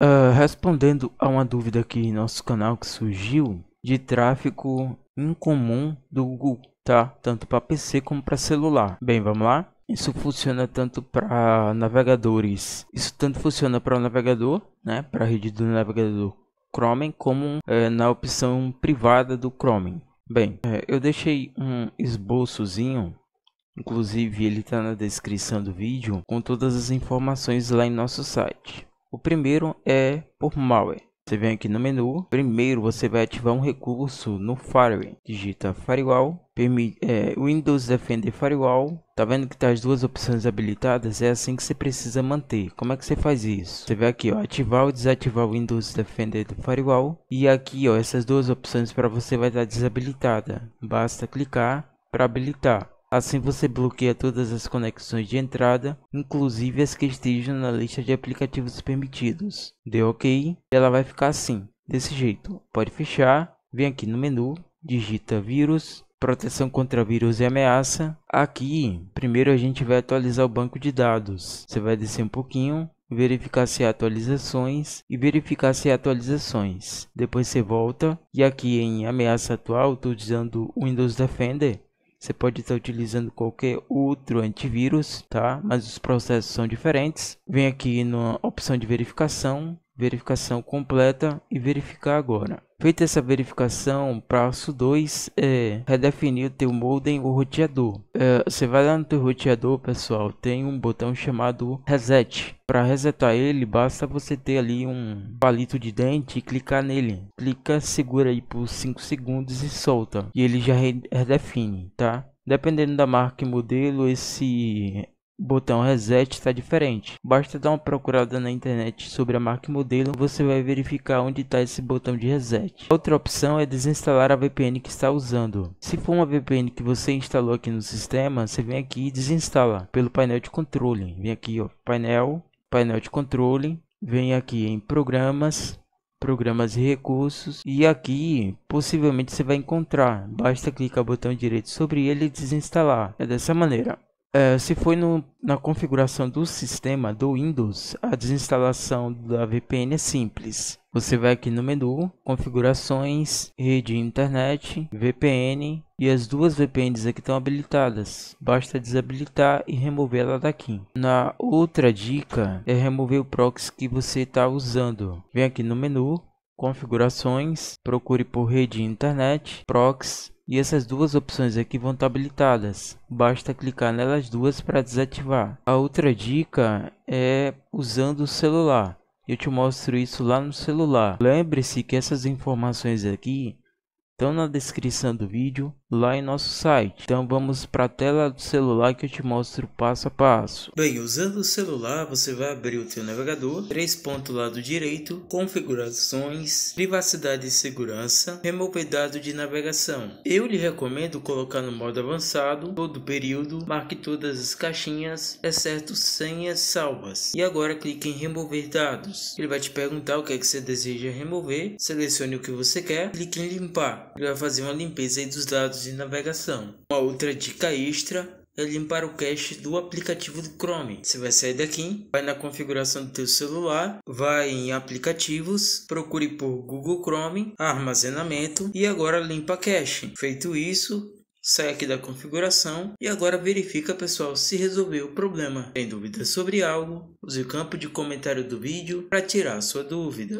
Uh, respondendo a uma dúvida aqui em nosso canal que surgiu de tráfego incomum do Google, tá? Tanto para PC como para celular. Bem, vamos lá? Isso funciona tanto para navegadores, isso tanto funciona para o navegador, né? Para a rede do navegador Chrome, como eh, na opção privada do Chrome. Bem, eh, eu deixei um esboçozinho Inclusive, ele está na descrição do vídeo com todas as informações lá em nosso site. O primeiro é por malware. Você vem aqui no menu. Primeiro você vai ativar um recurso no Firewall. Digita Firewall. Permite, é, Windows Defender Firewall. Tá vendo que tá as duas opções habilitadas? É assim que você precisa manter. Como é que você faz isso? Você vai aqui, ó, ativar ou desativar o Windows Defender Firewall. E aqui, ó, essas duas opções para você vai estar tá desabilitada. Basta clicar para habilitar. Assim você bloqueia todas as conexões de entrada, inclusive as que estejam na lista de aplicativos permitidos. Dê OK, ela vai ficar assim, desse jeito. Pode fechar, vem aqui no menu, digita vírus, proteção contra vírus e ameaça. Aqui, primeiro a gente vai atualizar o banco de dados. Você vai descer um pouquinho, verificar se há atualizações e verificar se há atualizações. Depois você volta e aqui em ameaça atual, estou usando Windows Defender. Você pode estar utilizando qualquer outro antivírus, tá? Mas os processos são diferentes. Vem aqui na opção de verificação verificação completa e verificar agora. Feita essa verificação, passo 2 é redefinir o teu modem ou roteador. É, você vai lá no teu roteador, pessoal, tem um botão chamado reset. Para resetar ele, basta você ter ali um palito de dente e clicar nele. Clica, segura aí por 5 segundos e solta. E ele já redefine, tá? Dependendo da marca e modelo, esse botão reset está diferente. Basta dar uma procurada na internet sobre a marca e modelo, você vai verificar onde está esse botão de reset. Outra opção é desinstalar a VPN que está usando. Se for uma VPN que você instalou aqui no sistema, você vem aqui e desinstala pelo painel de controle. Vem aqui, ó, painel, painel de controle, vem aqui em programas, programas e recursos e aqui possivelmente você vai encontrar basta clicar o botão direito sobre ele e desinstalar é dessa maneira é, se foi no, na configuração do sistema do Windows, a desinstalação da VPN é simples. Você vai aqui no menu, configurações, rede internet, VPN e as duas VPNs aqui estão habilitadas. Basta desabilitar e remover ela daqui. Na outra dica é remover o proxy que você está usando. Vem aqui no menu, configurações, procure por rede internet, proxy e essas duas opções aqui vão estar habilitadas. Basta clicar nelas duas para desativar. A outra dica é usando o celular. Eu te mostro isso lá no celular. Lembre-se que essas informações aqui estão na descrição do vídeo lá em nosso site. Então vamos para a tela do celular que eu te mostro passo a passo. Bem, usando o celular, você vai abrir o teu navegador, três pontos lado direito, configurações, privacidade e segurança, remover dado de navegação. Eu lhe recomendo colocar no modo avançado, todo período, marque todas as caixinhas, exceto senhas salvas. E agora clique em remover dados. Ele vai te perguntar o que é que você deseja remover, selecione o que você quer, clique em limpar. Ele vai fazer uma limpeza dos dados dados de navegação. Uma outra dica extra é limpar o cache do aplicativo do Chrome. Você vai sair daqui, vai na configuração do teu celular, vai em aplicativos, procure por Google Chrome, armazenamento e agora limpa cache. Feito isso, sai aqui da configuração e agora verifica pessoal se resolveu o problema. Tem dúvida sobre algo? Use o campo de comentário do vídeo para tirar sua dúvida.